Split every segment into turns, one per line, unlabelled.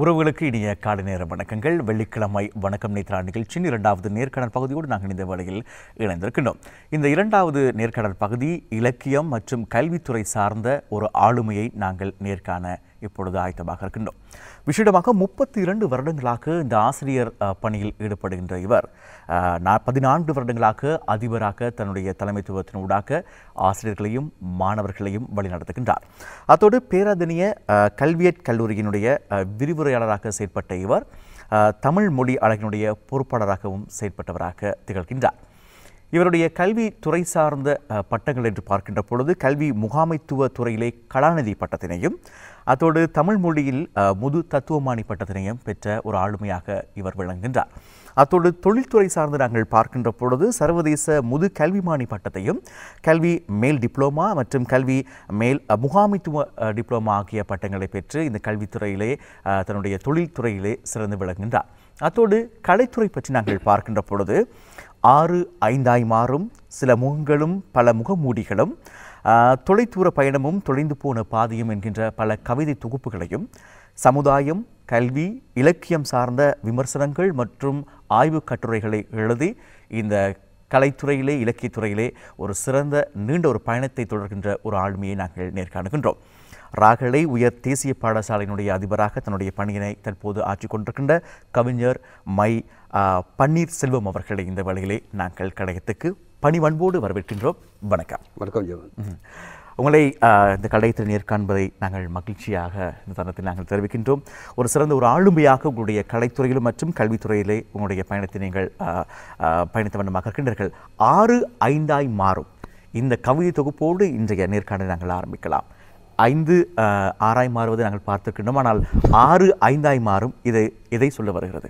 உறவுகளுக்கு இனிய காலை நேர வணக்கங்கள் வெள்ளிக்கிழமை வணக்கம் நேத்ரா நிகழ்ச்சி இரண்டாவது நேர்காணல் பகுதியோடு நாங்கள் இந்த வேளையில் இணைந்திருக்கின்றோம் இந்த இரண்டாவது நேர்காணல் பகுதி இலக்கியம் மற்றும் கல்வித்துறை சார்ந்த ஒரு ஆளுமையை நாங்கள் நேர்காண இப்பொழுது ஆயத்தமாக இருக்கின்றோம் விசேடமாக முப்பத்தி இரண்டு வருடங்களாக இந்த ஆசிரியர் பணியில் ஈடுபடுகின்ற இவர் பதினான்கு வருடங்களாக அதிபராக தன்னுடைய தலைமைத்துவத்தினூடாக ஆசிரியர்களையும் மாணவர்களையும் வழிநடத்துகின்றார் அத்தோடு பேராதனிய கல்வியட் கல்லூரியினுடைய விரிவுரையாளராக செயற்பட்ட இவர் தமிழ் மொழி அழகினுடைய பொறுப்பாளராகவும் செயற்பட்டவராக திகழ்கின்றார் இவருடைய கல்வி துறை சார்ந்த பட்டங்கள் என்று பார்க்கின்ற பொழுது கல்வி முகாமைத்துவ துறையிலே கலாநிதி பட்டத்தினையும் அதோடு தமிழ் மொழியில் முது தத்துவமானி பட்டத்தினையும் பெற்ற ஒரு ஆளுமையாக இவர் விளங்குகின்றார் அத்தோடு தொழில்துறை சார்ந்து நாங்கள் பார்க்கின்ற பொழுது சர்வதேச முது கல்விமானி பட்டத்தையும் கல்வி மேல் டிப்ளோமா மற்றும் கல்வி மேல் முகாமைத்துவ டிப்ளோமா ஆகிய பட்டங்களை பெற்று இந்த கல்வித்துறையிலே தன்னுடைய தொழில்துறையிலே சிறந்து விளங்குகின்றார் அத்தோடு கலைத்துறை பற்றி நாங்கள் பார்க்கின்ற பொழுது ஆறு ஐந்தாய் மாறும் சில முகங்களும் பல முகமூடிகளும் தொலைதூர பயணமும் தொலைந்து போன பாதையும் என்கின்ற பல கவிதை தொகுப்புகளையும் சமுதாயம் கல்வி இலக்கியம் சார்ந்த விமர்சனங்கள் மற்றும் ஆய்வு கட்டுரைகளை எழுதி இந்த கலைத்துறையிலே இலக்கியத்துறையிலே ஒரு சிறந்த நீண்ட ஒரு பயணத்தை தொடர்கின்ற ஒரு ஆளுமையை நாங்கள் நேர்காணுகின்றோம் ராகலை உயர் தேசிய பாடசாலையினுடைய அதிபராக தன்னுடைய பணியினை தற்போது ஆற்றிக் கொண்டிருக்கின்ற கவிஞர் மை பன்னீர்செல்வம் அவர்களை இந்த வேளையிலே நாங்கள் கடையத்துக்கு பணிவன்போடு வரவேற்கின்றோம் வணக்கம் வணக்கம் உங்களை இந்த கடையத்தில் நேர்காண்பதை நாங்கள் மகிழ்ச்சியாக இந்த தருணத்தில் நாங்கள் தெரிவிக்கின்றோம் ஒரு சிறந்த ஒரு ஆளுமையாக உங்களுடைய கலைத்துறையிலும் மற்றும் கல்வித்துறையிலே உங்களுடைய பயணத்தை நீங்கள் பயணித்த வண்ணமாக இருக்கின்றீர்கள் ஆறு ஐந்தாய் மாறும் இந்த கவிதை தொகுப்போடு இன்றைய நேர்காணலை நாங்கள் ஆரம்பிக்கலாம் ஐந்து ஆறாய் மாறுவதை நாங்கள் பார்த்துருக்கின்றோம்
ஆனால் ஆறு ஐந்தாய் மாறும் இதை இதை சொல்ல வருகிறது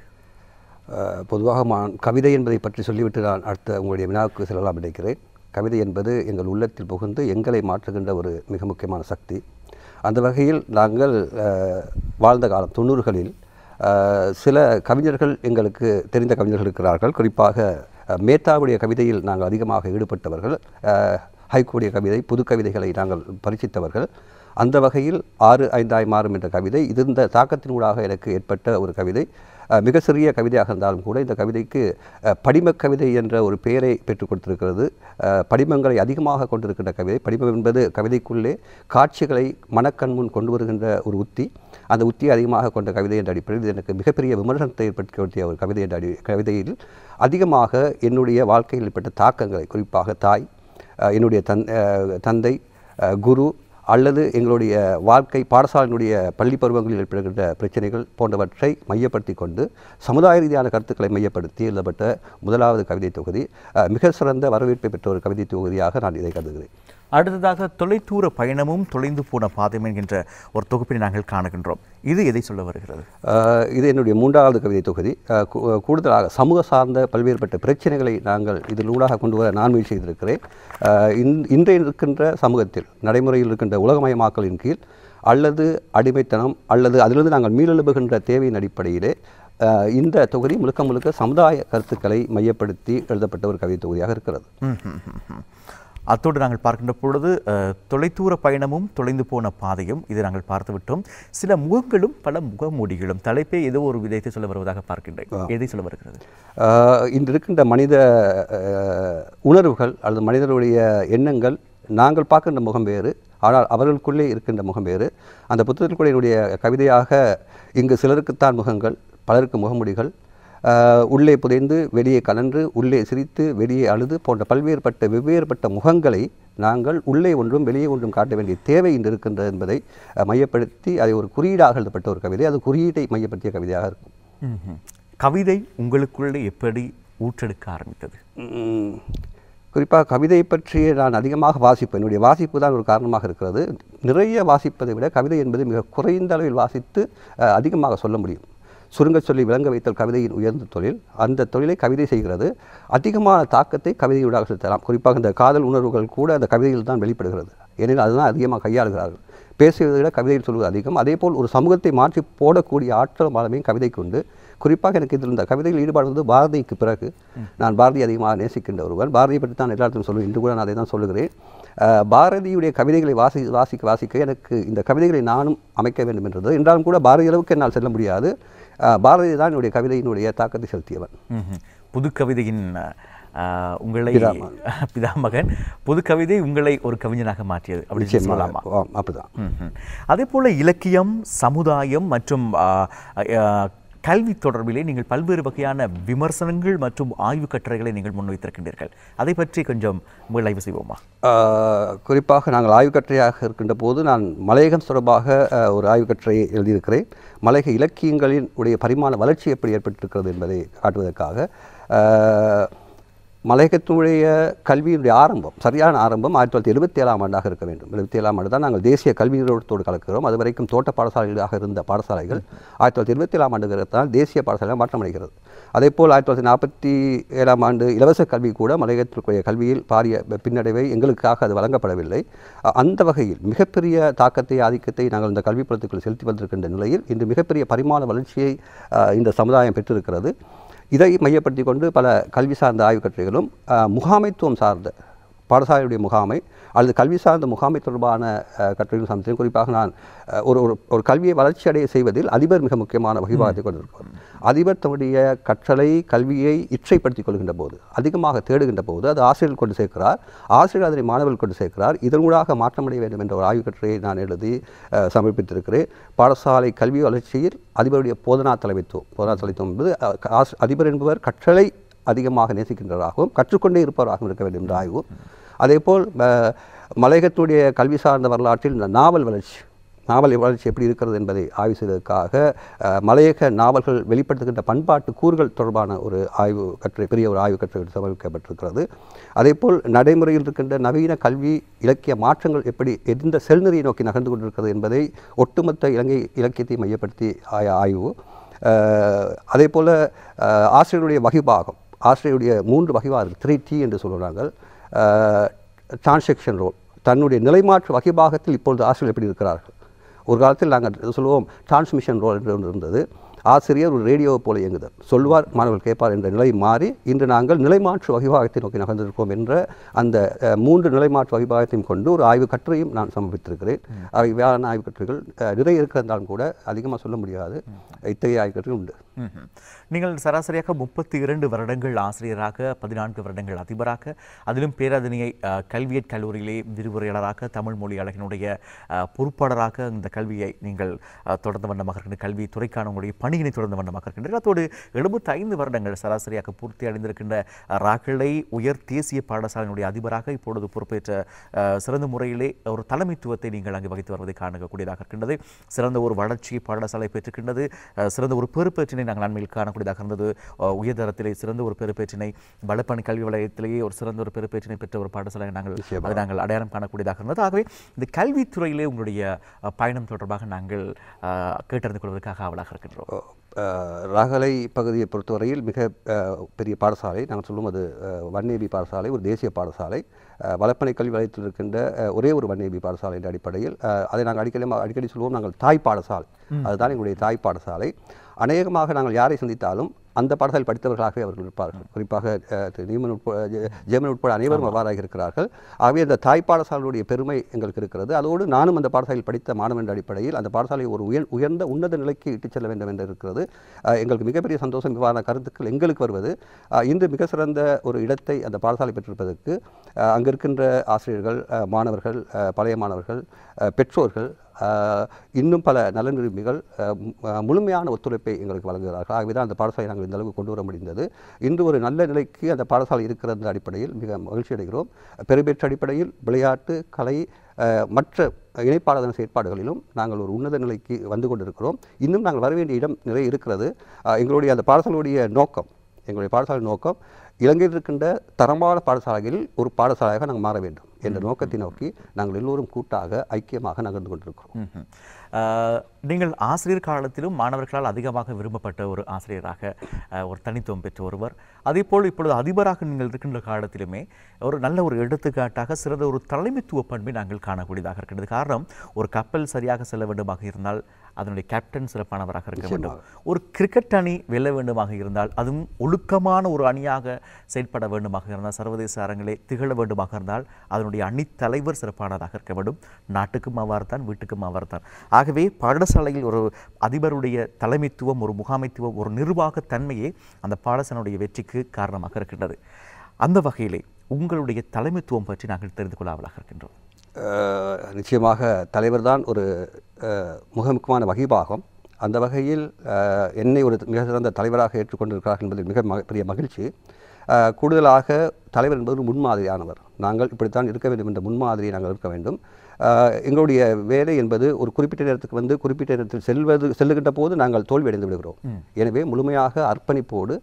பொதுவாக நான் கவிதை என்பதை பற்றி சொல்லிவிட்டு நான் அடுத்த உங்களுடைய வினாவுக்கு செல்லலாம் நினைக்கிறேன் கவிதை என்பது எங்கள் உள்ளத்தில் புகுந்து எங்களை மாற்றுகின்ற ஒரு மிக முக்கியமான சக்தி அந்த வகையில் நாங்கள் வாழ்ந்த காலம் தொண்ணூறுகளில் சில கவிஞர்கள் எங்களுக்கு தெரிந்த கவிஞர்கள் இருக்கிறார்கள் குறிப்பாக மேத்தாவுடைய கவிதையில் நாங்கள் அதிகமாக ஈடுபட்டவர்கள் ஹைகோடைய கவிதை புது கவிதைகளை நாங்கள் பரிசித்தவர்கள் அந்த வகையில் ஆறு ஐந்தாய் மாறும் என்ற கவிதை இது இந்த தாக்கத்தினூடாக எனக்கு ஏற்பட்ட ஒரு கவிதை மிக சிறிய கவிதையாக இருந்தாலும் கூட இந்த கவிதைக்கு படிம கவிதை என்ற ஒரு பெயரை பெற்றுக் கொடுத்திருக்கிறது படிமங்களை அதிகமாக கொண்டிருக்கின்ற கவிதை படிமம் என்பது கவிதைக்குள்ளே காட்சிகளை மனக்கண் முன் கொண்டு வருகின்ற ஒரு உத்தி அந்த உத்தியை அதிகமாக கொண்ட கவிதை என்ற அடிப்படையில் இது எனக்கு மிகப்பெரிய விமர்சனத்தை ஏற்படுத்திய ஒரு கவிதை என்ற அடி கவிதையில் அதிகமாக என்னுடைய வாழ்க்கையில் ஏற்பட்ட தாக்கங்களை குறிப்பாக தாய் என்னுடைய தன் தந்தை குரு அல்லது எங்களுடைய வாழ்க்கை பாடசாலையினுடைய பள்ளி பருவங்களில் ஏற்படுகின்ற பிரச்சனைகள் போன்றவற்றை மையப்படுத்தி கொண்டு சமுதாய ரீதியான கருத்துக்களை மையப்படுத்தி எழுதப்பட்ட முதலாவது கவிதை தொகுதி மிக சிறந்த வரவேற்பை பெற்ற ஒரு கவிதை தொகுதியாக நான் இதை கருதுகிறேன்
அடுத்ததாக தொலைதூர பயணமும் தொலைந்து போன பாதம் என்கின்ற ஒரு தொகுப்பினை நாங்கள் காணுகின்றோம்
இது எதை சொல்ல வருகிறது இது என்னுடைய மூன்றாவது கவிதை தொகுதி கூடுதலாக சமூக சார்ந்த பல்வேறுபட்ட பிரச்சனைகளை நாங்கள் இதில் ஊடாக கொண்டு வர நான் முயற்சி செய்திருக்கிறேன் இன்றைய இருக்கின்ற சமூகத்தில் நடைமுறையில் இருக்கின்ற உலகமயமாக்கலின் கீழ் அல்லது அடிமைத்தனம் அல்லது அதிலிருந்து நாங்கள் மீளெழுபுகின்ற தேவையின் அடிப்படையிலே இந்த தொகுதி முழுக்க முழுக்க சமுதாய கருத்துக்களை மையப்படுத்தி எழுதப்பட்ட ஒரு கவிதை தொகுதியாக இருக்கிறது அத்தோடு நாங்கள்
பார்க்கின்ற பொழுது தொலைதூர பயணமும் தொலைந்து போன பாதையும் இதை நாங்கள் பார்த்துவிட்டோம் சில
முகங்களும் பல முகமூடிகளும் தலைப்பே ஏதோ ஒரு விதத்தை சொல்ல வருவதாக பார்க்கின்றேன் எதை சொல்ல வருகிறது இன்று இருக்கின்ற மனித உணர்வுகள் அல்லது மனிதர்களுடைய எண்ணங்கள் நாங்கள் பார்க்கின்ற முகம் வேறு ஆனால் அவர்களுக்குள்ளே இருக்கின்ற முகம் வேறு அந்த புத்தகத்திற்குள்ளே என்னுடைய கவிதையாக இங்கு சிலருக்குத்தான் முகங்கள் பலருக்கு முகமுடிகள் உள்ளே புதைந்து வெளியே கலன்று உள்ளே சிரித்து வெளியே அழுது போன்ற பல்வேறுபட்ட வெவ்வேறுபட்ட முகங்களை நாங்கள் உள்ளே ஒன்றும் வெளியே ஒன்றும் காட்ட வேண்டிய தேவை இன்று இருக்கின்றது என்பதை மையப்படுத்தி அதை ஒரு குறியீடாக எழுதப்பட்ட ஒரு கவிதை அது குறியீட்டை மையப்படுத்திய கவிதையாக
இருக்கும் கவிதை உங்களுக்குள்ளே எப்படி
ஊற்றெடுக்க ஆரம்பித்தது குறிப்பாக கவிதை பற்றிய நான் அதிகமாக வாசிப்பேன் என்னுடைய வாசிப்பு தான் ஒரு காரணமாக இருக்கிறது நிறைய வாசிப்பதை விட கவிதை என்பது மிக குறைந்த அளவில் வாசித்து அதிகமாக சொல்ல முடியும் சுருங்கச் சொல்லி விளங்க வைத்தல் கவிதையின் உயர்ந்த தொழில் அந்த தொழிலை கவிதை செய்கிறது அதிகமான தாக்கத்தை கவிதையூடாக செலுத்தலாம் குறிப்பாக இந்த காதல் உணர்வுகள் கூட அந்த கவிதையில் தான் வெளிப்படுகிறது ஏனெனில் அதுதான் அதிகமாக கையாளுகிறார்கள் பேசுவதை விட கவிதையில் சொல்வது அதிகம் அதே போல் ஒரு சமூகத்தை மாற்றி போடக்கூடிய ஆற்றல் மாதமே கவிதைக்கு உண்டு குறிப்பாக எனக்கு இதில் இருந்த கவிதைகள் ஈடுபாடு வந்து பாரதிக்கு பிறகு நான் பாரதி அதிகமாக நேசிக்கின்ற ஒருவன் பாரதியை பற்றி தான் எல்லாத்தையும் சொல்லுவேன் இன்று கூட நான் அதை தான் சொல்லுகிறேன் பாரதியுடைய கவிதைகளை வாசி வாசிக்க வாசிக்க எனக்கு இந்த கவிதைகளை நானும் அமைக்க வேண்டும் என்றது என்றாலும் கூட பாரதி அளவுக்கு என்னால் செல்ல முடியாது பாரதி தான் என்னுடைய கவிதையினுடைய தாக்கத்தை செலுத்தியவன் புதுக்கவிதையின் உங்களை
பிதாமகன் புது கவிதை உங்களை ஒரு கவிஞனாக மாற்றியது அப்படின்னு சொல்லலாமா அப்படிதான் அதே போல் இலக்கியம் சமுதாயம் மற்றும் கல்வி தொடர்பிலே நீங்கள் பல்வேறு வகையான விமர்சனங்கள் மற்றும் ஆய்வு கட்டுரைகளை நீங்கள் முன்வைத்திருக்கின்றீர்கள் அதை பற்றி கொஞ்சம் ஆய்வு செய்வோமா
குறிப்பாக நாங்கள் ஆய்வு கட்டுரையாக இருக்கின்ற போது நான் மலையகம் தொடர்பாக ஒரு ஆய்வு கட்டுரையை எழுதியிருக்கிறேன் மலையக இலக்கியங்களின் உடைய பரிமாண வளர்ச்சி எப்படி ஏற்பட்டிருக்கிறது என்பதை காட்டுவதற்காக மலையகத்தினுடைய கல்வியினுடைய ஆரம்பம் சரியான ஆரம்பம் ஆயிரத்தி தொள்ளாயிரத்தி எழுபத்தி ஏழாம் ஆண்டாக இருக்க வேண்டும் எழுபத்தி ஏழாம் ஆண்டு தான் நாங்கள் தேசிய கல்வி நிறுவனத்தோடு கலக்கிறோம் அது வரைக்கும் தோட்ட பாடசாலைகளாக இருந்த பாடசாலைகள் ஆயிரத்தி தொள்ளாயிரத்தி எழுபத்தி ஏழாம் ஆண்டுகிறதால் தேசிய பாடசாலையாக மாற்றமடைகிறது அதே போல் ஆயிரத்தி தொள்ளாயிரத்தி நாற்பத்தி ஏழாம் ஆண்டு இலவச கல்வி கூட மலையகத்திற்குரிய கல்வியில் பாரிய பின்னடைவை எங்களுக்காக அது வழங்கப்படவில்லை அந்த வகையில் மிகப்பெரிய தாக்கத்தை ஆதிக்கத்தை நாங்கள் இந்த கல்வி புலத்துக்குள் செலுத்தி வந்திருக்கின்ற நிலையில் இன்று மிகப்பெரிய பரிமாண வளர்ச்சியை இந்த சமுதாயம் பெற்றிருக்கிறது இதை மையப்படுத்தி கொண்டு பல கல்வி சார்ந்த ஆய்வுக்கட்டுரைகளும் முகாமைத்துவம் சார்ந்த பாடசாலையுடைய முகாமை அல்லது கல்வி சார்ந்த முகாமை தொடர்பான கட்டுரைகள் சமத்திலும் குறிப்பாக நான் ஒரு ஒரு கல்வியை வளர்ச்சி அடைய செய்வதில் அதிபர் மிக முக்கியமான வகிபாகத்தை கொண்டிருப்பார் அதிபர் தன்னுடைய கற்றலை கல்வியை இச்சைப்படுத்திக் கொள்கின்ற போது அதிகமாக தேடுகின்ற போது அது ஆசிரியர்கள் கொண்டு சேர்க்கிறார் ஆசிரியர் அதனை மாணவர்கள் கொண்டு சேர்க்கிறார் இதனூடாக மாற்றமடைய வேண்டும் என்ற ஒரு ஆய்வு கட்டுரையை நான் எழுதி சமர்ப்பித்திருக்கிறேன் பாடசாலை கல்வி வளர்ச்சியில் அதிபருடைய போதனா தலைமைத்துவம் போதனா தலைத்துவம் என்பது அதிபர் என்பவர் கற்றலை அதிகமாக நேசிக்கின்றவராகவும் கற்றுக்கொண்டே இருப்பவராகவும் இருக்க வேண்டும் என்ற ஆய்வு அதேபோல் மலையகத்துடைய கல்வி சார்ந்த வரலாற்றில் இந்த நாவல் வளர்ச்சி நாவல் வளர்ச்சி எப்படி இருக்கிறது என்பதை ஆய்வு செய்வதற்காக மலையக நாவல்கள் வெளிப்படுத்துகின்ற பண்பாட்டு கூறுகள் தொடர்பான ஒரு ஆய்வு கற்றை பெரிய ஒரு ஆய்வு கற்றை சமர்ப்பிக்கப்பட்டிருக்கிறது அதேபோல் நடைமுறையில் இருக்கின்ற நவீன கல்வி இலக்கிய மாற்றங்கள் எப்படி எந்த செல்நிறையை நோக்கி நகர்ந்து கொண்டிருக்கிறது என்பதை ஒட்டுமொத்த இலங்கை இலக்கியத்தை மையப்படுத்தி ஆய ஆய்வு அதே போல் ஆசிரியருடைய வகிபாகம் ஆசிரியருடைய மூன்று வகைவாக த்ரீ டி என்று சொல்கிறாங்க டிரான்செக்ஷன் ரோல் தன்னுடைய நிலைமாற்று வகைபாகத்தில் இப்பொழுது ஆசிரியர் எப்படி இருக்கிறார்கள் ஒரு காலத்தில் நாங்கள் சொல்லுவோம் டிரான்ஸ்மிஷன் ரோல் என்று ஒன்று இருந்தது ஆசிரியர் ஒரு ரேடியோவை போல இயங்குதல் சொல்வார் மாணவர்கள் கேட்பார் என்ற நிலை மாறி இன்று நாங்கள் நிலைமாற்று வகிபாகத்தை நோக்கி நகர்ந்திருக்கோம் என்ற அந்த மூன்று நிலைமாற்று வகிபாகத்தையும் கொண்டு ஒரு ஆய்வு கட்டுரையும் நான் சமர்ப்பித்திருக்கிறேன் அவை வேளாண் ஆய்வு கட்டுரைகள் நிறைய இருக்கிறதாலும் கூட அதிகமாக சொல்ல முடியாது இத்தகைய ஆய்வு கட்டுரைகள் உண்டு
நீங்கள் சராசரியாக முப்பத்தி இரண்டு வருடங்கள் ஆசிரியராக பதினான்கு வருடங்கள் அதிபராக அதிலும் பேராதனையை கல்வியற் கல்லூரியிலே விரிவுரையாளராக தமிழ் மொழி அழகினுடைய பொறுப்பாளராக இந்த கல்வியை நீங்கள் தொடர்ந்து வண்ணமாக இருக்கின்ற துறைக்கான உங்களுடைய பணியினை தொடர்ந்து வண்ணமாக இருக்கின்றீர்கள் அதோடு எழுபத்தைந்து ஐந்து வருடங்கள் சராசரியாக பூர்த்தி அடைந்திருக்கின்ற ராக்களை உயர் தேசிய பாடசாலையினுடைய அதிபராக இப்பொழுது பொறுப்பேற்ற சிறந்த முறையிலே ஒரு தலைமைத்துவத்தை நீங்கள் அங்கு வகித்து வருவதை காணக்கூடியதாக இருக்கின்றது சிறந்த ஒரு வளர்ச்சி பாடசாலை பெற்றிருக்கின்றது சிறந்த ஒரு பொறுப்பேற்றினை நாங்கள் நன்மையில் காணக்கூடியதாக இருந்தது உயர்தரத்திலே சிறந்த ஒரு பெருப்பேற்றினை வளப்பணி கல்வி வலயத்திலேயே ஒரு சிறந்த ஒரு பெருப்பேற்றினை பெற்ற ஒரு பாடசாலை நாங்கள் அதை நாங்கள் அடையாளம் காணக்கூடியதாக இருந்தது ஆகவே இந்த கல்வித்துறையிலே உங்களுடைய பயணம் தொடர்பாக நாங்கள் கேட்டறிந்து கொள்வதற்காக ஆவலாக இருக்கின்றோம்
ரகலை பகுதியை பொறுத்தவரையில் மிக பெரிய பாடசாலை நாங்கள் சொல்லும் அது வன்னேபி பாடசாலை ஒரு தேசிய பாடசாலை வளப்பனை கல்வி வலயத்தில் இருக்கின்ற ஒரே ஒரு வன்னேபி பாடசாலை என்ற அடிப்படையில் அதை நாங்கள் அடிக்கடி அடிக்கடி சொல்லுவோம் நாங்கள் தாய் பாடசாலை அதுதான் எங்களுடைய தாய் பாடசாலை அநேகமாக நாங்கள் யாரை சந்தித்தாலும் அந்த பாடசாலை படித்தவர்களாகவே அவர்கள் இருப்பார்கள் குறிப்பாக நியமன் உட்பட ஜெயமன் உட்பட அனைவரும் அவ்வாறாக இருக்கிறார்கள் ஆகவே அந்த தாய் பாடசாலையுடைய பெருமை எங்களுக்கு இருக்கிறது அதோடு நானும் அந்த பாடசாலையில் படித்த மாணவன் அடிப்படையில் அந்த பாடசாலையை ஒரு உயர் உயர்ந்த உன்னத நிலைக்கு இட்டுச் செல்ல வேண்டும் என்று இருக்கிறது எங்களுக்கு மிகப்பெரிய சந்தோஷம் இவ்வாறான கருத்துக்கள் எங்களுக்கு வருவது இன்று மிக சிறந்த ஒரு இடத்தை அந்த பாடசாலை பெற்றிருப்பதற்கு அங்கிருக்கின்ற ஆசிரியர்கள் மாணவர்கள் பழைய மாணவர்கள் பெற்றோர்கள் இன்னும் பல நலன் விரும்பிகள் முழுமையான ஒத்துழைப்பை எங்களுக்கு வழங்குகிறார்கள் ஆகவே தான் அந்த பாடசாலை நாங்கள் இந்த அளவுக்கு கொண்டு வர முடிந்தது இன்று ஒரு நல்ல நிலைக்கு அந்த பாடசாலை இருக்கிற அடிப்படையில் மிக மகிழ்ச்சி அடைகிறோம் பெருபேற்ற அடிப்படையில் விளையாட்டு கலை மற்ற இணைப்பாளர்கள் செயற்பாடுகளிலும் நாங்கள் ஒரு உன்னத நிலைக்கு வந்து கொண்டிருக்கிறோம் இன்னும் நாங்கள் வர வேண்டிய இடம் நிறைய இருக்கிறது எங்களுடைய அந்த பாடசாலையுடைய நோக்கம் எங்களுடைய பாடசாலை நோக்கம் இலங்கையில் இருக்கின்ற தரமான பாடசாலைகளில் ஒரு பாடசாலையாக நாங்கள் மாற வேண்டும் என்ற நோக்கத்தை நோக்கி நாங்கள் எல்லோரும் கூட்டாக ஐக்கியமாக நகர்ந்து கொண்டிருக்கிறோம் நீங்கள் ஆசிரியர்
காலத்திலும் மாணவர்களால் அதிகமாக விரும்பப்பட்ட ஒரு ஆசிரியராக ஒரு தனித்துவம் பெற்ற ஒருவர் அதே போல் இப்பொழுது அதிபராக நீங்கள் இருக்கின்ற காலத்திலுமே ஒரு நல்ல ஒரு எடுத்துக்காட்டாக சிறந்த ஒரு தலைமைத்துவ பண்பை நாங்கள் காணக்கூடியதாக இருக்கிறது காரணம் ஒரு கப்பல் சரியாக செல்ல வேண்டுமாக இருந்தால் அதனுடைய கேப்டன் சிறப்பானவராக இருக்க வேண்டும் ஒரு கிரிக்கெட் அணி வெல்ல வேண்டுமாக இருந்தால் அதுவும் ஒழுக்கமான ஒரு அணியாக செயல்பட வேண்டுமாக இருந்தால் சர்வதேச அரங்கிலே திகழ வேண்டுமாக இருந்தால் அதனுடைய அணி தலைவர் சிறப்பானதாக இருக்க வேண்டும் நாட்டுக்கும் அவர் தான் வீட்டுக்கும் அவர்தான் தான் ஆகவே பல பாடசாலையில் ஒரு அதிபருடைய தலைமைத்துவம் ஒரு முகாமைத்துவம் ஒரு நிர்வாகத்தன்மையே அந்த பாடசாலையுடைய வெற்றிக்கு காரணமாக இருக்கின்றது அந்த வகையிலே உங்களுடைய தலைமைத்துவம் பற்றி நாங்கள் தெரிந்து கொள்ளாமலாக அவளாக இருக்கின்றோம்
நிச்சயமாக தலைவர் தான் ஒரு முக முக்கியமான வகைபாகம் அந்த வகையில் என்னை ஒரு மிக சிறந்த தலைவராக ஏற்றுக்கொண்டிருக்கிறார்கள் என்பதில் மிக பெரிய மகிழ்ச்சி கூடுதலாக தலைவர் என்பது ஒரு முன்மாதிரியானவர் நாங்கள் இப்படித்தான் இருக்க வேண்டும் என்ற முன்மாதிரியை நாங்கள் இருக்க வேண்டும் எங்களுடைய வேலை என்பது ஒரு குறிப்பிட்ட நேரத்துக்கு வந்து குறிப்பிட்ட நேரத்தில் செல்வது செல்லுகின்ற போது நாங்கள் தோல்வியடைந்து விடுகிறோம் எனவே முழுமையாக அர்ப்பணிப்போடு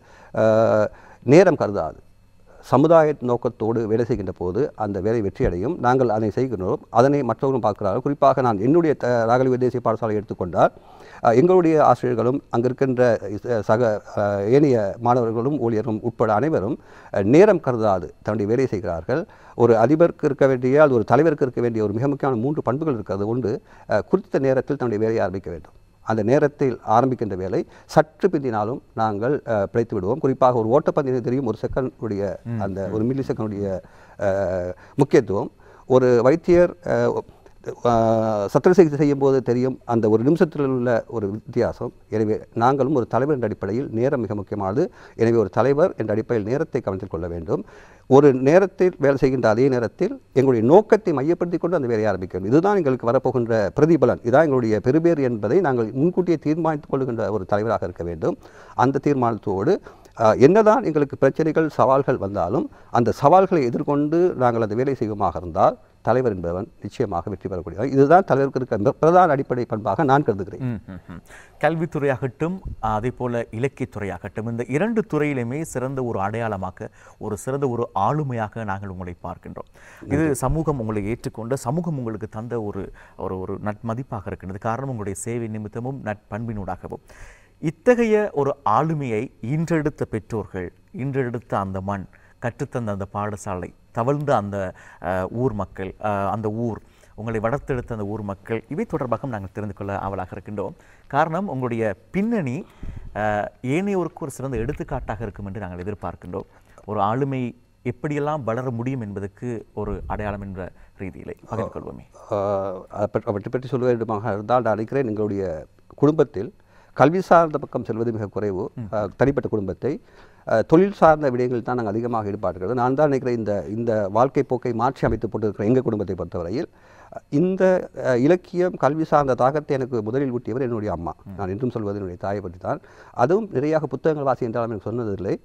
நேரம் கருதாது சமுதாய நோக்கத்தோடு வேலை செய்கின்ற போது அந்த வேலை வெற்றியடையும் நாங்கள் அதனை செய்கின்றோம் அதனை மற்றவர்களும் பார்க்கிறார்கள் குறிப்பாக நான் என்னுடைய த தேசிய பாடசாலை எடுத்துக்கொண்டால் எங்களுடைய ஆசிரியர்களும் அங்கிருக்கின்ற சக ஏனைய மாணவர்களும் ஊழியரும் உட்பட அனைவரும் நேரம் கருதாது தன்னுடைய வேலை செய்கிறார்கள் ஒரு அதிபருக்கு இருக்க வேண்டிய ஒரு தலைவருக்கு இருக்க வேண்டிய ஒரு மிக முக்கியமான மூன்று பண்புகள் இருக்கிறது ஒன்று குறித்த நேரத்தில் தன்னுடைய வேலையை ஆரம்பிக்க வேண்டும் அந்த நேரத்தில் ஆரம்பிக்கின்ற வேலை சற்று பிந்தினாலும் நாங்கள் பிழைத்து விடுவோம் குறிப்பாக ஒரு ஓட்டப்பந்தயம் தெரியும் ஒரு செகண்டுடைய அந்த ஒரு மில்லி செகண்டுடைய முக்கியத்துவம் ஒரு வைத்தியர் சத்திர சிகிச்சை செய்யும்போது தெரியும் அந்த ஒரு நிமிஷத்தில் உள்ள ஒரு வித்தியாசம் எனவே நாங்களும் ஒரு தலைவர் என்ற அடிப்படையில் நேரம் மிக முக்கியமானது எனவே ஒரு தலைவர் என்ற அடிப்படையில் நேரத்தை கவனத்தில் கொள்ள வேண்டும் ஒரு நேரத்தில் வேலை செய்கின்ற அதே நேரத்தில் எங்களுடைய நோக்கத்தை மையப்படுத்தி கொண்டு அந்த வேலையை ஆரம்பிக்கணும் இதுதான் எங்களுக்கு வரப்போகின்ற பிரதிபலன் இதான் எங்களுடைய பெருபேர் என்பதை நாங்கள் முன்கூட்டியே தீர்மானித்துக் கொள்கின்ற ஒரு தலைவராக இருக்க வேண்டும் அந்த தீர்மானத்தோடு என்னதான் எங்களுக்கு பிரச்சனைகள் சவால்கள் வந்தாலும் அந்த சவால்களை எதிர்கொண்டு நாங்கள் அந்த வேலை செய்வோமாக இருந்தால் தலைவர் என்பவன் நிச்சயமாக வெற்றி பெறக்கூடிய இதுதான் தலைவருக்கு இருக்க பிரதான அடிப்படை பண்பாக நான் கருதுகிறேன்
கல்வித்துறையாகட்டும் அதே போல இலக்கியத்துறையாகட்டும் இந்த இரண்டு துறையிலுமே சிறந்த ஒரு அடையாளமாக ஒரு சிறந்த ஒரு ஆளுமையாக நாங்கள் உங்களை பார்க்கின்றோம் இது சமூகம் உங்களை ஏற்றுக்கொண்டு சமூகம் உங்களுக்கு தந்த ஒரு ஒரு ஒரு நட்மதிப்பாக இருக்கின்றது காரணம் உங்களுடைய சேவை நிமித்தமும் நட்பண்பினூடாகவும் இத்தகைய ஒரு ஆளுமையை இன்றெடுத்த பெற்றோர்கள் இன்றெடுத்த அந்த மண் கற்றுத்தந்த அந்த பாடசாலை தவழ்ந்த அந்த ஊர் மக்கள் அந்த ஊர் உங்களை வளர்த்தெடுத்த அந்த ஊர் மக்கள் இவை தொடர்பாக நாங்கள் தெரிந்து கொள்ள ஆவலாக இருக்கின்றோம் காரணம் உங்களுடைய பின்னணி ஏனையோருக்கு ஒரு சிறந்த எடுத்துக்காட்டாக இருக்கும் என்று நாங்கள் எதிர்பார்க்கின்றோம் ஒரு ஆளுமை எப்படியெல்லாம் வளர முடியும் என்பதற்கு ஒரு அடையாளம் என்ற ரீதியிலே
பகிர்ந்து கொள்வோமே அவற்றை பற்றி சொல்ல வேண்டுமாக இருந்தால் நான் எங்களுடைய குடும்பத்தில் கல்வி சார்ந்த பக்கம் செல்வது மிக குறைவு தனிப்பட்ட குடும்பத்தை தொழில் சார்ந்த விடயங்கள் தான் நாங்கள் அதிகமாக ஈடுபாடுகிறது நான் தான் நினைக்கிறேன் இந்த இந்த வாழ்க்கை போக்கை மாற்றி அமைத்து போட்டிருக்கிற எங்கள் குடும்பத்தை பொறுத்தவரையில் இந்த இலக்கியம் கல்வி சார்ந்த தாக்கத்தை எனக்கு முதலில் ஊட்டியவர் என்னுடைய அம்மா நான் என்றும் சொல்வது என்னுடைய தாயை பற்றி தான் அதுவும் நிறையாக புத்தகங்கள் வாசி என்றாலும் எனக்கு சொன்னதில்லை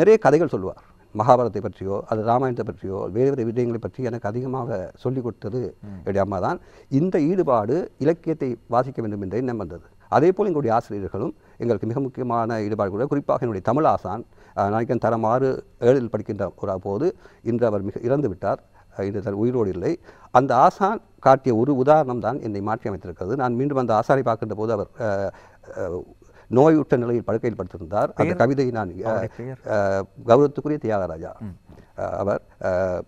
நிறைய கதைகள் சொல்லுவார் மகாபாரத்தை பற்றியோ அது ராமாயணத்தை பற்றியோ வேறு வேறு விடயங்களை பற்றி எனக்கு அதிகமாக சொல்லிக் கொடுத்தது என்னுடைய அம்மா தான் இந்த ஈடுபாடு இலக்கியத்தை வாசிக்க வேண்டும் என்றே நம்பந்தது அதே போல் எங்களுடைய ஆசிரியர்களும் எங்களுக்கு மிக முக்கியமான ஈடுபாடு கூட குறிப்பாக என்னுடைய தமிழ் ஆசான் நாளைக்கன் தரம் ஆறு ஏழில் படிக்கின்ற ஒரு போது இன்று அவர் மிக இறந்து விட்டார் இன்று தன் உயிரோடு இல்லை அந்த ஆசான் காட்டிய ஒரு உதாரணம் தான் என்னை மாற்றி அமைத்திருக்கிறது நான் மீண்டும் அந்த ஆசானை பார்க்கின்ற போது அவர் நோயுற்ற நிலையில் படுக்கையில் படுத்திருந்தார் அந்த கவிதையை நான் கௌரவத்துக்குரிய தியாகராஜா அவர்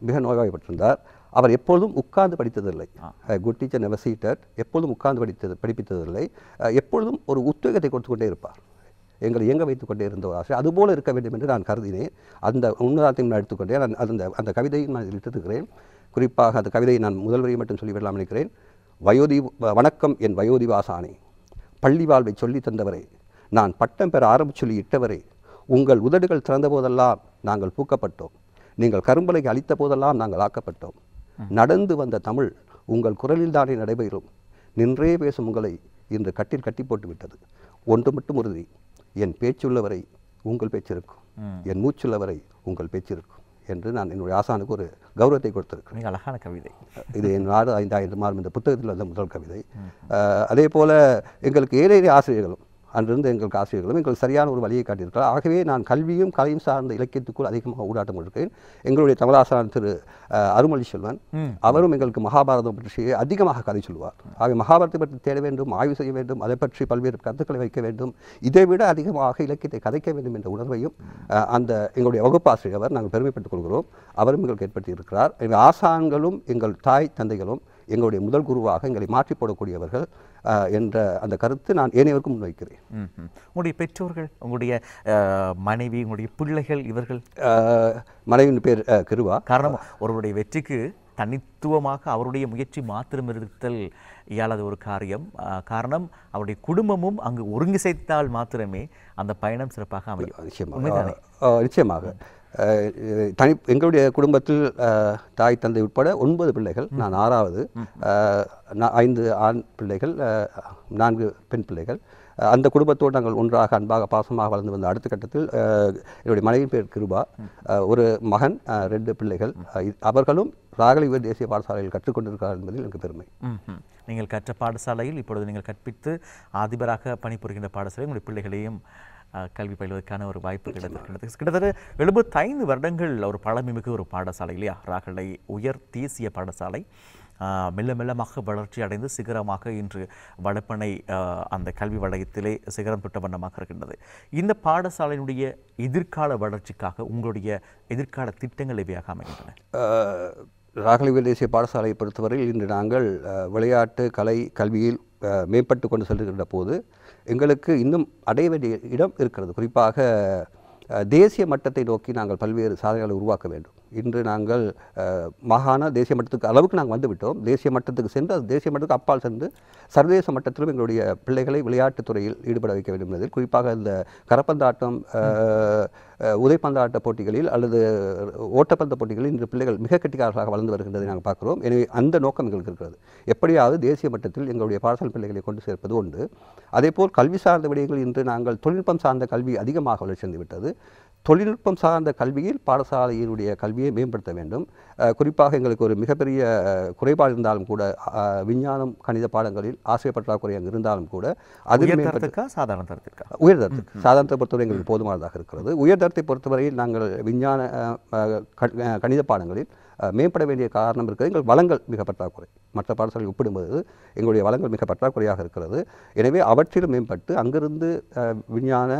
மிக நோய்வாய்ப்பட்டிருந்தார் அவர் எப்பொழுதும் உட்கார்ந்து படித்ததில்லை குட் டீச்சர் நெவர் சீட்டட் எப்பொழுதும் உட்கார்ந்து படித்தது படிப்பித்ததில்லை எப்பொழுதும் ஒரு உத்வேகத்தை கொடுத்து கொண்டே இருப்பார் எங்களை இயங்க வைத்துக் கொண்டே இருந்த ஒரு ஆசை அதுபோல் இருக்க வேண்டும் என்று நான் கருதினேன் அந்த உன்னதாத்தை நான் எடுத்துக்கொண்டேன் அந்த அந்த கவிதையும் நான் எடுத்திருக்கிறேன் குறிப்பாக அந்த கவிதையை நான் முதல்வரையும் மட்டும் சொல்லிவிடலாம் நினைக்கிறேன் வயோதி வணக்கம் என் வயோதி வாசானே பள்ளி வாழ்வை சொல்லி தந்தவரே நான் பட்டம் பெற ஆரம்பி சொல்லி இட்டவரே உங்கள் உதடுகள் திறந்த போதெல்லாம் நாங்கள் பூக்கப்பட்டோம் நீங்கள் கரும்பலைக்கு அளித்த போதெல்லாம் நாங்கள் ஆக்கப்பட்டோம் நடந்து வந்த தமிழ் உங்கள் குரலில்தானே நடைபெறும் நின்றே பேசும் உங்களை இன்று கட்டில் கட்டி போட்டு விட்டது ஒன்று மட்டும் உறுதி என் பேச்சுள்ளவரை உங்கள் பேச்சு இருக்கும் என் மூச்சுள்ளவரை உங்கள் பேச்சு இருக்கும் என்று நான் என்னுடைய ஆசானுக்கு ஒரு கௌரவத்தை கொடுத்திருக்கேன் மிக அழகான கவிதை இது என் ஆறு ஐந்தாயிரம் மாறும் இந்த புத்தகத்தில் வந்த முதல் கவிதை அதே போல் எங்களுக்கு ஏழை ஆசிரியர்களும் அன்றிருந்து எங்கள் ஆசிரியர்களும் எங்களுக்கு சரியான ஒரு வழியை காட்டியிருக்கிறார் ஆகவே நான் கல்வியும் கலையும் சார்ந்த இலக்கியத்துக்குள் அதிகமாக ஊடாட்டம் இருக்கிறேன் எங்களுடைய தமிழாசிரியர் திரு அருமொழி செல்வன் அவரும் எங்களுக்கு மகாபாரதம் பற்றி அதிகமாக கதை சொல்லுவார் ஆகவே மகாபாரதத்தை பற்றி தேட வேண்டும் ஆய்வு செய்ய வேண்டும் அதை பற்றி பல்வேறு கருத்துக்களை வைக்க வேண்டும் இதைவிட அதிகமாக இலக்கியத்தை கதைக்க வேண்டும் என்ற உணர்வையும் அந்த எங்களுடைய வகுப்பாசிரியர் அவர் நாங்கள் பெருமைப்பட்டுக் கொள்கிறோம் அவரும் எங்களுக்கு ஏற்படுத்தியிருக்கிறார் ஆசான்களும் எங்கள் தாய் தந்தைகளும் எங்களுடைய முதல் குருவாக எங்களை மாற்றி போடக்கூடியவர்கள் என்ற அந்த கருத்து நான் ஏனையவருக்கும் முன்வைக்கிறேன்
உங்களுடைய பெற்றோர்கள் உங்களுடைய மனைவி உங்களுடைய பிள்ளைகள் இவர்கள் மனைவியின் பேர் கிருவா காரணம் ஒருவருடைய வெற்றிக்கு தனித்துவமாக அவருடைய முயற்சி மாத்திரம் இருத்தல் இயலாத ஒரு காரியம் காரணம் அவருடைய குடும்பமும் அங்கு ஒருங்கிசைத்தால் மாத்திரமே அந்த பயணம் சிறப்பாக அமையும் நிச்சயமாக
நிச்சயமாக தனி எங்களுடைய குடும்பத்தில் தாய் தந்தை உட்பட ஒன்பது பிள்ளைகள் நான் ஆறாவது ஐந்து ஆண் பிள்ளைகள் நான்கு பெண் பிள்ளைகள் அந்த குடும்பத்தோடு நாங்கள் ஒன்றாக அன்பாக பாசமாக வளர்ந்து வந்த அடுத்த கட்டத்தில் என்னுடைய மனைவி பேர் கிருபா ஒரு மகன் ரெண்டு பிள்ளைகள் அவர்களும் உயர் தேசிய பாடசாலையில் கற்றுக்கொண்டிருக்கிறார் என்பதில் எனக்கு பெருமை
நீங்கள் கற்ற பாடசாலையில் இப்பொழுது நீங்கள் கற்பித்து அதிபராக பணிபுரிகின்ற பாடசாலை உங்களுடைய பிள்ளைகளையும் கல்வி பயில்வதற்கான ஒரு வாய்ப்பு கிடைத்திருக்கிறது கிட்டத்தட்ட எழுபத்தைந்து வருடங்கள் ஒரு பழமைமிகு ஒரு பாடசாலை இல்லையா ராகலை உயர் தேசிய பாடசாலை மெல்ல மெல்லமாக வளர்ச்சி அடைந்து சிகரமாக இன்று வடப்பனை அந்த கல்வி வளையத்திலே சிகரம் தொட்ட வண்ணமாக இருக்கின்றது இந்த பாடசாலையினுடைய எதிர்கால வளர்ச்சிக்காக உங்களுடைய எதிர்கால திட்டங்கள் எவையாக அமைகின்றன
உயர் தேசிய பாடசாலையை பொறுத்தவரையில் இன்று நாங்கள் விளையாட்டு கலை கல்வியில் மேம்பட்டு கொண்டு செல்கின்ற போது எங்களுக்கு இன்னும் அடைய வேண்டிய இடம் இருக்கிறது குறிப்பாக தேசிய மட்டத்தை நோக்கி நாங்கள் பல்வேறு சாதனைகளை உருவாக்க வேண்டும் இன்று நாங்கள் மாகாண தேசிய மட்டத்துக்கு அளவுக்கு நாங்கள் வந்துவிட்டோம் தேசிய மட்டத்துக்கு சென்று அது தேசிய மட்டத்துக்கு அப்பால் சென்று சர்வதேச மட்டத்திலும் எங்களுடைய பிள்ளைகளை விளையாட்டுத் துறையில் ஈடுபட வைக்க வேண்டும் என்பதில் குறிப்பாக இந்த கரப்பந்தாட்டம் உதைப்பந்தாட்ட போட்டிகளில் அல்லது ஓட்டப்பந்த போட்டிகளில் இன்று பிள்ளைகள் மிக கெட்டிக்காரர்களாக வளர்ந்து வருகின்றதை நாங்கள் பார்க்குறோம் எனவே அந்த நோக்கம் எங்களுக்கு இருக்கிறது எப்படியாவது தேசிய மட்டத்தில் எங்களுடைய பாடசாலை பிள்ளைகளை கொண்டு சேர்ப்பது உண்டு அதேபோல் கல்வி சார்ந்த விடயங்கள் இன்று நாங்கள் தொழில்நுட்பம் சார்ந்த கல்வி அதிகமாக வளர்ச்சி விட்டது தொழில்நுட்பம் சார்ந்த கல்வியில் பாடசாலையினுடைய கல்வியை மேம்படுத்த வேண்டும் குறிப்பாக எங்களுக்கு ஒரு மிகப்பெரிய குறைபாடு இருந்தாலும் கூட விஞ்ஞானம் கணித பாடங்களில் ஆசிரியர் பற்றாக்குறை அங்கே இருந்தாலும் கூட அது மேம்படுத்துக்கா சாதாரண தரத்திற்கா உயர்தரத்துக்கு சாதாரணத்தை பொறுத்தவரை எங்களுக்கு போதுமானதாக இருக்கிறது உயர்தரத்தை பொறுத்தவரையில் நாங்கள் விஞ்ஞான கணித பாடங்களில் மேம்பட வேண்டிய காரணம் இருக்கிறது எங்கள் வளங்கள் மிக பற்றாக்குறை மற்ற பாடசாலையில் ஒப்பிடும்போது எங்களுடைய வளங்கள் மிக பற்றாக்குறையாக இருக்கிறது எனவே அவற்றிலும் மேம்பட்டு அங்கிருந்து விஞ்ஞான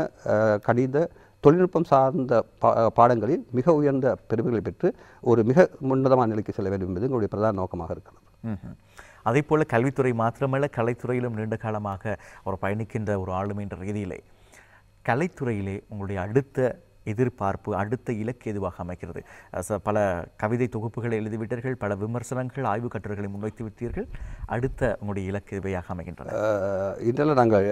கணித தொழில்நுட்பம் சார்ந்த பா பாடங்களில் மிக உயர்ந்த பெருமைகளை பெற்று ஒரு மிக முன்னதமான நிலைக்கு செல்ல வேண்டும் என்பது எங்களுடைய பிரதான நோக்கமாக இருக்கிறது
அதே போல் கல்வித்துறை மாத்திரமல்ல கலைத்துறையிலும் நீண்ட காலமாக அவர் பயணிக்கின்ற ஒரு ஆளுமை என்ற ரீதியிலே கலைத்துறையிலே உங்களுடைய அடுத்த எதிர்பார்ப்பு அடுத்த இலக்கு எதுவாக அமைக்கிறது பல கவிதை தொகுப்புகளை எழுதிவிட்டீர்கள் பல விமர்சனங்கள் ஆய்வு கட்டுரைகளை முன்வைத்து விட்டீர்கள் அடுத்த உங்களுடைய இலக்கு இவையாக அமைகின்றன
இதெல்லாம் நாங்கள்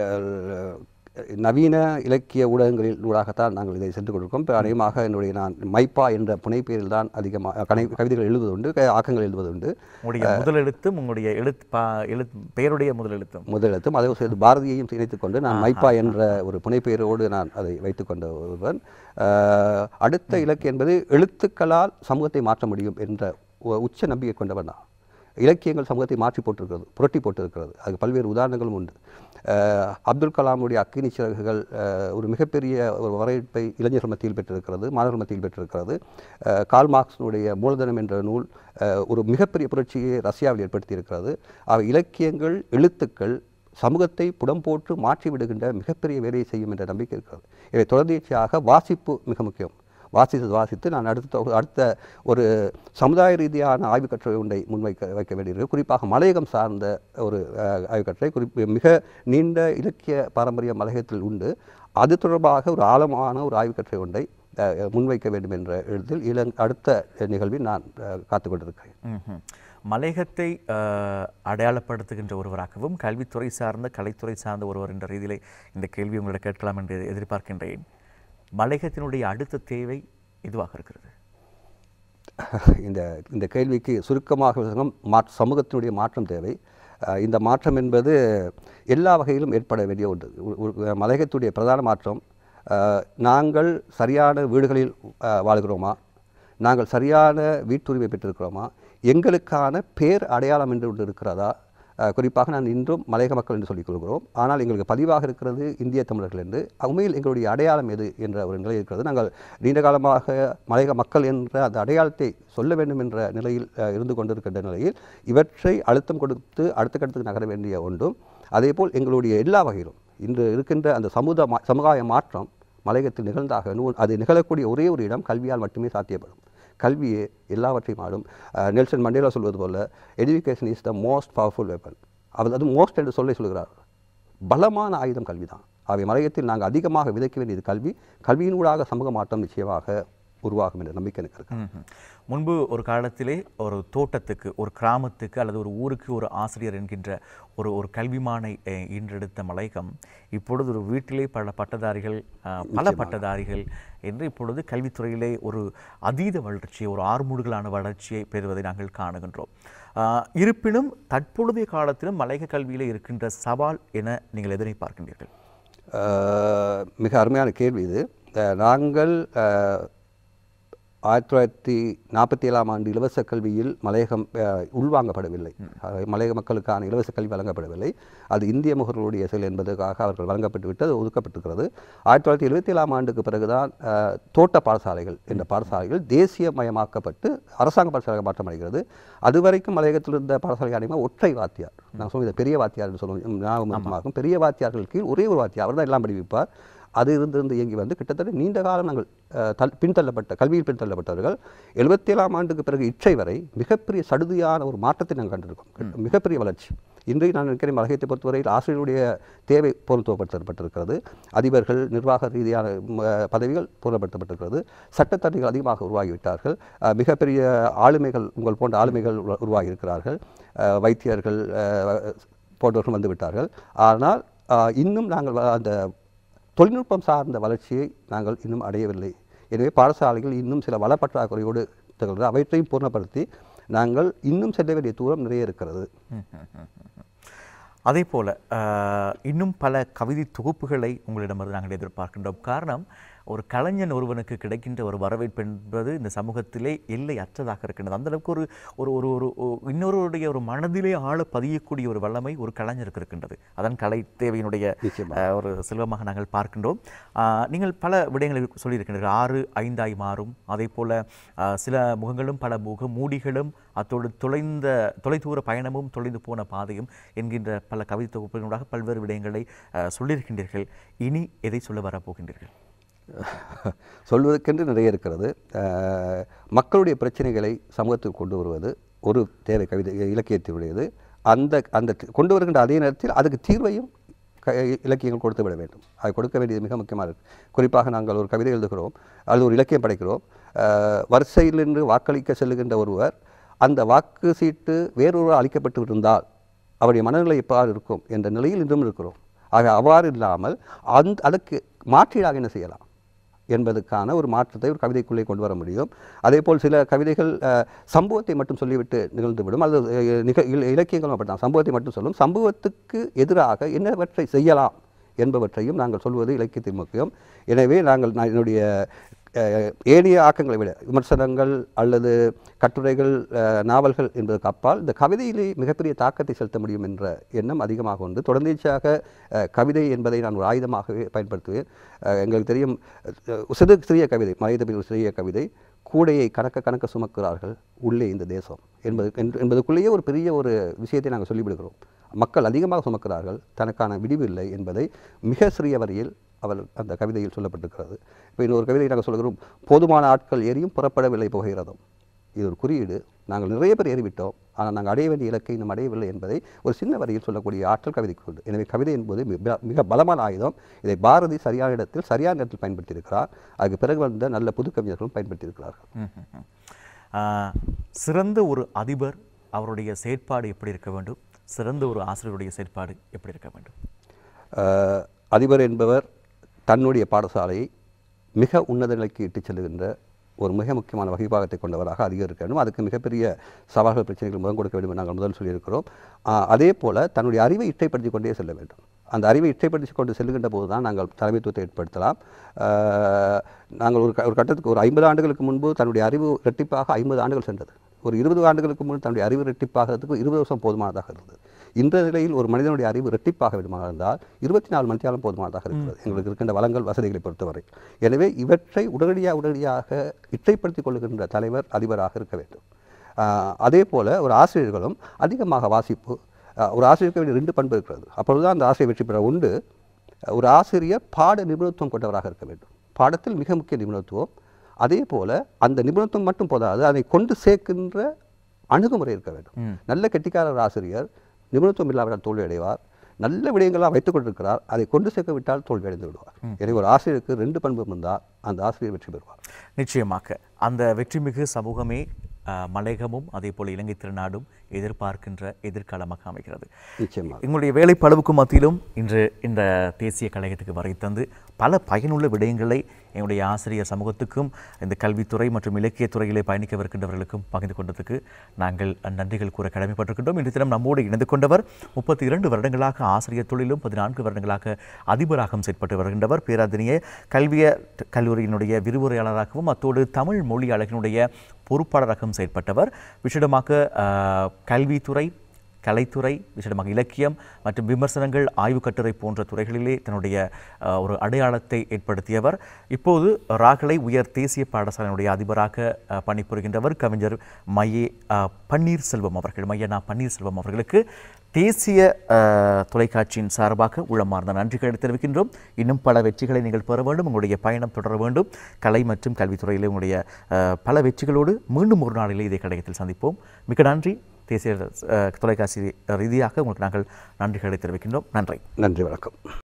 நவீன இலக்கிய ஊடகங்களில் ஊடாகத்தான் நாங்கள் இதை சென்று கொண்டிருக்கோம் இப்போ அநேகமாக என்னுடைய நான் மைப்பா என்ற புனைப்பெயரில் தான் அதிகமாக கனை கவிதைகள் எழுதுவது உண்டு ஆக்கங்கள் எழுதுவது உண்டு உங்களுடைய
முதலெழுத்தும் உங்களுடைய எழுத்து பா எழுத்து பெயருடைய முதலெழுத்தும்
முதலெழுத்தும் அதை சேர்ந்து பாரதியையும் இணைத்துக் கொண்டு நான் மைப்பா என்ற ஒரு புனைப்பெயரோடு நான் அதை வைத்துக்கொண்ட ஒருவன் அடுத்த இலக்கு என்பது எழுத்துக்களால் சமூகத்தை மாற்ற முடியும் என்ற உச்ச நம்பிக்கை கொண்டவன் தான் இலக்கியங்கள் சமூகத்தை மாற்றி போட்டிருக்கிறது புரட்டி போட்டிருக்கிறது அதுக்கு பல்வேறு உதாரணங்களும் உண்டு அப்துல் கலாமுடைய அக்கினி சிறகுகள் ஒரு மிகப்பெரிய ஒரு வரவேற்பை இளைஞர் மத்தியில் பெற்றிருக்கிறது மாணவர் மத்தியில் பெற்றிருக்கிறது கால் மார்க்ஸினுடைய மூலதனம் என்ற நூல் ஒரு மிகப்பெரிய புரட்சியை ரஷ்யாவில் ஏற்படுத்தியிருக்கிறது அவை இலக்கியங்கள் எழுத்துக்கள் சமூகத்தை புடம் போட்டு மாற்றிவிடுகின்ற மிகப்பெரிய வேலையை செய்யும் என்ற நம்பிக்கை இருக்கிறது இவை தொடர்ச்சியாக வாசிப்பு மிக முக்கியம் வாசித்து வாசித்து நான் அடுத்த அடுத்த ஒரு சமுதாய ரீதியான கற்றை ஒன்றை முன்வைக்க வைக்க வேண்டியிருக்கு குறிப்பாக மலையகம் சார்ந்த ஒரு ஆய்வுக்கற்றை குறிப்பு மிக நீண்ட இலக்கிய பாரம்பரிய மலையகத்தில் உண்டு அது தொடர்பாக ஒரு ஆழமான ஒரு ஆய்வுக்கற்றை ஒன்றை முன்வைக்க வேண்டும் என்ற எழுத்தில் இளங் அடுத்த நிகழ்வில் நான் காத்து
கொண்டிருக்கிறேன் மலையகத்தை அடையாளப்படுத்துகின்ற ஒருவராகவும் கல்வித்துறை சார்ந்த கலைத்துறை சார்ந்த ஒருவர் என்ற ரீதியிலே இந்த கேள்வி உங்களிடம் கேட்கலாம் என்று எதிர்பார்க்கின்றேன் மலையகத்தினுடைய அடுத்த தேவை எதுவாக இருக்கிறது
இந்த இந்த கேள்விக்கு சுருக்கமாக சமூகத்தினுடைய மாற்றம் தேவை இந்த மாற்றம் என்பது எல்லா வகையிலும் ஏற்பட வேண்டிய ஒன்று மலையகத்துடைய பிரதான மாற்றம் நாங்கள் சரியான வீடுகளில் வாழ்கிறோமா நாங்கள் சரியான வீட்டுரிமை பெற்றிருக்கிறோமா எங்களுக்கான பேர் அடையாளம் என்று ஒன்று இருக்கிறதா குறிப்பாக நான் இன்றும் மலையக மக்கள் என்று சொல்லிக் ஆனால் எங்களுக்கு பதிவாக இருக்கிறது இந்திய தமிழர்கள் என்று உண்மையில் எங்களுடைய அடையாளம் எது என்ற ஒரு நிலை இருக்கிறது நாங்கள் நீண்ட காலமாக மலையக மக்கள் என்ற அந்த அடையாளத்தை சொல்ல வேண்டும் என்ற நிலையில் இருந்து கொண்டிருக்கின்ற நிலையில் இவற்றை அழுத்தம் கொடுத்து அடுத்த கட்டத்துக்கு நகர வேண்டிய ஒன்றும் அதேபோல் எங்களுடைய எல்லா வகையிலும் இன்று இருக்கின்ற அந்த சமுத சமுதாய மாற்றம் மலையகத்தில் நிகழ்ந்தாக அது நிகழக்கூடிய ஒரே ஒரு இடம் கல்வியால் மட்டுமே சாத்தியப்படும் கல்வியே எல்லாவற்றையும் ஆடும் நெல்சன் மண்டேலா சொல்வது போல் education is the most powerful weapon அவர் அது மோஸ்ட் என்று சொல்லி சொல்கிறார் பலமான ஆயுதம் கல்வி தான் அவை மலையத்தில் நாங்கள் அதிகமாக விதைக்க வேண்டியது கல்வி கல்வியின் ஊடாக சமூக மாற்றம் நிச்சயமாக உருவாகும் என்ற நம்பிக்கை எனக்கு இருக்கு
முன்பு ஒரு காலத்திலே ஒரு தோட்டத்துக்கு ஒரு கிராமத்துக்கு அல்லது ஒரு ஊருக்கு ஒரு ஆசிரியர் என்கின்ற ஒரு ஒரு கல்விமானை இன்றெடுத்த மலைக்கம் இப்பொழுது ஒரு வீட்டிலே பல பட்டதாரிகள் பல பட்டதாரிகள் என்று இப்பொழுது கல்வித்துறையிலே ஒரு அதீத வளர்ச்சியை ஒரு ஆறுமுடுகளான வளர்ச்சியை பெறுவதை நாங்கள் காணுகின்றோம் இருப்பினும் தற்பொழுதைய காலத்திலும் மலையக கல்வியில் இருக்கின்ற சவால் என நீங்கள் எதனை பார்க்கின்றீர்கள்
மிக அருமையான கேள்வி இது நாங்கள் ஆயிரத்தி தொள்ளாயிரத்தி நாற்பத்தி ஏழாம் ஆண்டு இலவச கல்வியில் மலையகம் உள்வாங்கப்படவில்லை மலையக மக்களுக்கான இலவச கல்வி வழங்கப்படவில்லை அது இந்திய முகர்களுடைய செயல் என்பதற்காக அவர்கள் வழங்கப்பட்டு விட்டு அது ஒதுக்கப்பட்டிருக்கிறது ஆயிரத்தி தொள்ளாயிரத்தி எழுபத்தி ஏழாம் ஆண்டுக்கு பிறகுதான் தோட்ட பாடசாலைகள் என்ற பாடசாலைகள் தேசியமயமாக்கப்பட்டு அரசாங்க அடைகிறது அது அதுவரைக்கும் மலையகத்தில் இருந்த பாடசாலை அதிகமாக ஒற்றை வாத்தியார் நான் சொல்லுவேன் பெரிய வாத்தியார் என்று சொல்லுவோம் ஞாபகம் பெரிய வாத்தியார்கள் கீழ் ஒரே ஒரு வாத்தியார் அவர் தான் எல்லாம் படிவிப்பார் அது இருந்திருந்து இயங்கி வந்து கிட்டத்தட்ட நீண்ட காலம் நாங்கள் தல் பின்தள்ளப்பட்ட கல்வியில் பின்தள்ளப்பட்டவர்கள் எழுபத்தி ஏழாம் ஆண்டுக்கு பிறகு இச்சை வரை மிகப்பெரிய சடுதியான ஒரு மாற்றத்தை நாங்கள் கண்டிருக்கோம் மிகப்பெரிய வளர்ச்சி இன்றைக்கு நான் நினைக்கிறேன் மலகத்தை பொறுத்தவரையில் ஆசிரியருடைய தேவை பொருத்துவப்படுத்தப்பட்டிருக்கிறது அதிபர்கள் நிர்வாக ரீதியான பதவிகள் பொருளப்படுத்தப்பட்டிருக்கிறது சட்டத்தரணிகள் அதிகமாக உருவாகிவிட்டார்கள் மிகப்பெரிய ஆளுமைகள் உங்கள் போன்ற ஆளுமைகள் உருவாகியிருக்கிறார்கள் வைத்தியர்கள் போன்றவர்கள் வந்துவிட்டார்கள் ஆனால் இன்னும் நாங்கள் அந்த தொழில்நுட்பம் சார்ந்த வளர்ச்சியை நாங்கள் இன்னும் அடையவில்லை எனவே பாடசாலைகள் இன்னும் சில வளப்பற்றாக்குறையோடு திகழ்கிறது அவற்றையும் பூர்ணப்படுத்தி நாங்கள் இன்னும் செல்ல வேண்டிய தூரம் நிறைய இருக்கிறது
அதே போல் இன்னும் பல கவிதை தொகுப்புகளை உங்களிடமிருந்து நாங்கள் எதிர்பார்க்கின்றோம் காரணம் ஒரு கலைஞன் ஒருவனுக்கு கிடைக்கின்ற ஒரு வரவேற்பு என்பது இந்த சமூகத்திலே எல்லை அற்றதாக இருக்கின்றது அந்தளவுக்கு ஒரு ஒரு ஒரு ஒரு இன்னொருவருடைய ஒரு மனதிலே ஆள பதியக்கூடிய ஒரு வல்லமை ஒரு கலைஞருக்கு இருக்கின்றது அதன் கலை தேவையினுடைய ஒரு செல்வமாக நாங்கள் பார்க்கின்றோம் நீங்கள் பல விடயங்களை சொல்லியிருக்கின்றீர்கள் ஆறு ஐந்தாய் மாறும் அதே போல் சில முகங்களும் பல முக மூடிகளும் அத்தோடு தொலைந்த தொலைதூர பயணமும் தொலைந்து போன பாதையும் என்கின்ற பல கவிதை தொகுப்பினூடாக பல்வேறு விடயங்களை சொல்லியிருக்கின்றீர்கள் இனி எதை சொல்ல வரப்போகின்றீர்கள்
சொல்வதற்கென்று நிறைய இருக்கிறது மக்களுடைய பிரச்சனைகளை சமூகத்துக்கு கொண்டு வருவது ஒரு தேவை கவிதை இலக்கியத்தினுடையது அந்த அந்த கொண்டு வருகின்ற அதே நேரத்தில் அதுக்கு தீர்வையும் இலக்கியங்கள் கொடுத்து விட வேண்டும் அது கொடுக்க வேண்டியது மிக முக்கியமாக இருக்குது குறிப்பாக நாங்கள் ஒரு கவிதை எழுதுகிறோம் அல்லது ஒரு இலக்கியம் படைக்கிறோம் வரிசையிலிருந்து வாக்களிக்க செல்லுகின்ற ஒருவர் அந்த வாக்கு சீட்டு வேறொருவர் அளிக்கப்பட்டு இருந்தால் அவருடைய மனநிலை எப்பாறு இருக்கும் என்ற நிலையில் இன்றும் இருக்கிறோம் ஆக அவ்வாறு இல்லாமல் அந் அதற்கு மாற்றீடாக என்ன செய்யலாம் என்பதுக்கான ஒரு மாற்றத்தை ஒரு கவிதைக்குள்ளே கொண்டு வர முடியும் அதே போல் சில கவிதைகள் சம்பவத்தை மட்டும் சொல்லிவிட்டு நிகழ்ந்துவிடும் அல்லது நிக இலக்கியங்களும் அப்படித்தான் சம்பவத்தை மட்டும் சொல்லும் சம்பவத்துக்கு எதிராக என்னவற்றை செய்யலாம் என்பவற்றையும் நாங்கள் சொல்வது இலக்கியத்தின் முக்கியம் எனவே நாங்கள் நான் என்னுடைய ஏனைய ஆக்கங்களை விட விமர்சனங்கள் அல்லது கட்டுரைகள் நாவல்கள் என்பதற்கு அப்பால் இந்த கவிதையிலே மிகப்பெரிய தாக்கத்தை செலுத்த முடியும் என்ற எண்ணம் அதிகமாக உண்டு தொடர்ந்துச்சியாக கவிதை என்பதை நான் ஒரு ஆயுதமாகவே பயன்படுத்துவேன் எங்களுக்கு தெரியும் சிறு சிறிய கவிதை மனிதபில் சிறிய கவிதை கூடையை கணக்க கணக்க சுமக்கிறார்கள் உள்ளே இந்த தேசம் என்பது என்பதுக்குள்ளேயே ஒரு பெரிய ஒரு விஷயத்தை நாங்கள் சொல்லிவிடுகிறோம் மக்கள் அதிகமாக சுமக்கிறார்கள் தனக்கான விடிவு இல்லை என்பதை மிக சிறிய வரையில் அவள் அந்த கவிதையில் சொல்லப்பட்டிருக்கிறது இப்போ இன்னொரு கவிதையை நாங்கள் சொல்கிறோம் போதுமான ஆட்கள் ஏறியும் புறப்படவில்லை போகிறதும் இது ஒரு குறியீடு நாங்கள் நிறைய பேர் ஏறிவிட்டோம் ஆனால் நாங்கள் அடைய வேண்டிய இலக்கை இன்னும் அடையவில்லை என்பதை ஒரு சின்ன வரியில் சொல்லக்கூடிய ஆற்றல் கவிதைக்கு உண்டு எனவே கவிதை என்பது மிக பலமான ஆயுதம் இதை பாரதி சரியான இடத்தில் சரியான இடத்தில் பயன்படுத்தியிருக்கிறார் அதுக்கு பிறகு வந்த நல்ல புது கவிஞர்களும் பயன்படுத்தியிருக்கிறார்கள்
சிறந்த ஒரு அதிபர் அவருடைய செயற்பாடு எப்படி இருக்க வேண்டும் சிறந்த ஒரு ஆசிரியருடைய செயற்பாடு எப்படி இருக்க வேண்டும்
அதிபர் என்பவர் தன்னுடைய பாடசாலையை மிக உன்னத நிலைக்கு இட்டுச் செல்லுகின்ற ஒரு மிக முக்கியமான வகைபாகத்தை கொண்டவராக அதிகரிக்க வேண்டும் அதுக்கு மிகப்பெரிய சவால்கள் பிரச்சனைகள் முதல் கொடுக்க வேண்டும் நாங்கள் முதல் சொல்லியிருக்கிறோம் அதே போல் தன்னுடைய அறிவை இட்டைப்படுத்திக் கொண்டே செல்ல வேண்டும் அந்த அறிவை இட்டைப்படுத்தி கொண்டு செல்கின்ற போது தான் நாங்கள் தலைமைத்துவத்தை ஏற்படுத்தலாம் நாங்கள் ஒரு ஒரு கட்டத்துக்கு ஒரு ஐம்பது ஆண்டுகளுக்கு முன்பு தன்னுடைய அறிவு இரட்டிப்பாக ஐம்பது ஆண்டுகள் சென்றது ஒரு இருபது ஆண்டுகளுக்கு முன்பு தன்னுடைய அறிவு இரட்டிப்பாகிறதுக்கு இருபது வருஷம் போதுமானதாக இருந்தது இந்த நிலையில் ஒரு மனிதனுடைய அறிவு இரட்டிப்பாக விதமாக இருந்தால் இருபத்தி நாலு மணித்தாலும் போதுமானதாக இருக்கிறது எங்களுக்கு இருக்கின்ற வளங்கள் வசதிகளை பொறுத்தவரை எனவே இவற்றை உடனடியாக உடனடியாக இச்சைப்படுத்திக் கொள்கின்ற தலைவர் அதிபராக இருக்க வேண்டும் அதே போல் ஒரு ஆசிரியர்களும் அதிகமாக வாசிப்பு ஒரு ஆசிரியருக்கு வேண்டிய ரெண்டு பண்பு இருக்கிறது அப்பொழுது தான் அந்த ஆசிரியர் வெற்றி பெற உண்டு ஒரு ஆசிரியர் பாட நிபுணத்துவம் கொண்டவராக இருக்க வேண்டும் பாடத்தில் மிக முக்கிய நிபுணத்துவம் அதே போல் அந்த நிபுணத்துவம் மட்டும் போதாது அதை கொண்டு சேர்க்கின்ற அணுகுமுறை இருக்க வேண்டும் நல்ல கெட்டிக்காரர் ஆசிரியர் நிபுணத்துவம் தோல்வி தோல்வியடைவார் நல்ல விடயங்களாக வைத்துக் கொண்டிருக்கிறார் அதை கொண்டு சேர்க்க விட்டால் தோல்வி அடைந்து விடுவார் எனவே ஒரு ஆசிரியருக்கு ரெண்டு பண்பும் இருந்தால் அந்த ஆசிரியர் வெற்றி பெறுவார் நிச்சயமாக அந்த வெற்றிமிகு சமூகமே
மலையகமும் அதே போல் இலங்கை திருநாடும் எதிர்பார்க்கின்ற எதிர்காலமாக அமைகிறது நிச்சயமாக எங்களுடைய வேலை மத்தியிலும் இன்று இந்த தேசிய கழகத்துக்கு வரை தந்து பல பயனுள்ள விடயங்களை எங்களுடைய ஆசிரியர் சமூகத்துக்கும் இந்த கல்வித்துறை மற்றும் இலக்கியத்துறையிலே பயணிக்கவிருக்கின்றவர்களுக்கும் பகிர்ந்து கொண்டதுக்கு நாங்கள் நன்றிகள் கூற கடமைப்பட்டிருக்கின்றோம் இன்று தினம் நம்மோடு இணைந்து கொண்டவர் முப்பத்தி இரண்டு வருடங்களாக ஆசிரியர் தொழிலும் பதினான்கு வருடங்களாக அதிபராகவும் செயற்பட்டு வருகின்றவர் பேராதினிய கல்விய கல்லூரியினுடைய விரிவுரையாளராகவும் அத்தோடு தமிழ் மொழி அழகினுடைய பொறுப்பாளராகவும் செயற்பட்டவர் விஷயமாக கல்வித்துறை கலைத்துறை விசேடமாக இலக்கியம் மற்றும் விமர்சனங்கள் ஆய்வு கட்டுரை போன்ற துறைகளிலே தன்னுடைய ஒரு அடையாளத்தை ஏற்படுத்தியவர் இப்போது ராகலை உயர் தேசிய பாடசாலையினுடைய அதிபராக பணிபுரிகின்றவர் கவிஞர் மையே பன்னீர்செல்வம் அவர்கள் மையனா பன்னீர்செல்வம் அவர்களுக்கு தேசிய தொலைக்காட்சியின் சார்பாக உளமார்ந்த நன்றிகளை தெரிவிக்கின்றோம் இன்னும் பல வெற்றிகளை நீங்கள் பெற வேண்டும் உங்களுடைய பயணம் தொடர வேண்டும் கலை மற்றும் கல்வித்துறையிலே உங்களுடைய பல வெற்றிகளோடு மீண்டும் ஒரு நாளிலே இதே கடையத்தில் சந்திப்போம் மிக நன்றி தேசிய தொலைக்காட்சி ரீதியாக உங்களுக்கு நாங்கள் நன்றிகளை தெரிவிக்கின்றோம் நன்றி நன்றி வணக்கம்